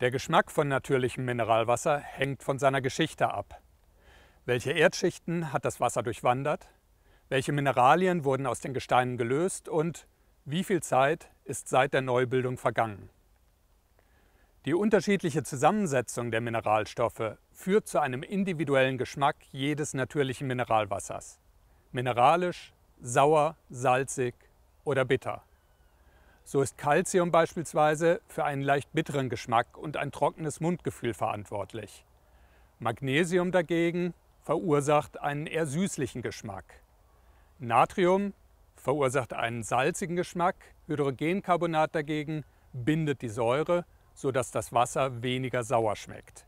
Der Geschmack von natürlichem Mineralwasser hängt von seiner Geschichte ab. Welche Erdschichten hat das Wasser durchwandert? Welche Mineralien wurden aus den Gesteinen gelöst und wie viel Zeit ist seit der Neubildung vergangen? Die unterschiedliche Zusammensetzung der Mineralstoffe führt zu einem individuellen Geschmack jedes natürlichen Mineralwassers. Mineralisch, sauer, salzig oder bitter. So ist Calcium beispielsweise für einen leicht bitteren Geschmack und ein trockenes Mundgefühl verantwortlich. Magnesium dagegen verursacht einen eher süßlichen Geschmack. Natrium verursacht einen salzigen Geschmack, Hydrogencarbonat dagegen bindet die Säure, sodass das Wasser weniger sauer schmeckt.